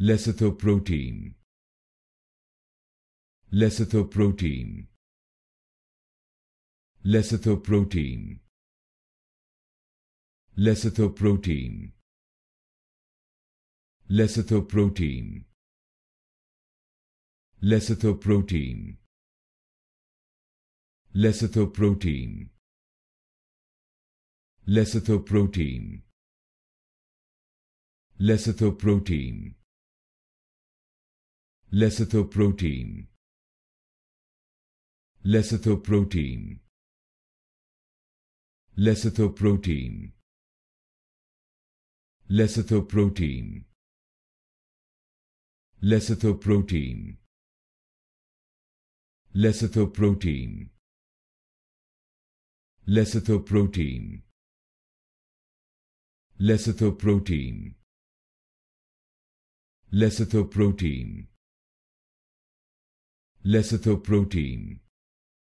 Lecithoprotein Lecithoprotein Lecithoprotein Lecithoprotein Lecithoprotein Lecithoprotein Lecithoprotein Lecithoprotein Lecithoprotein Lecithoprotein Lecithoprotein Lecithoprotein Lecithoprotein Lecithoprotein Lecithoprotein Lecithoprotein Lecithoprotein Lecithoprotein Lecithoprotein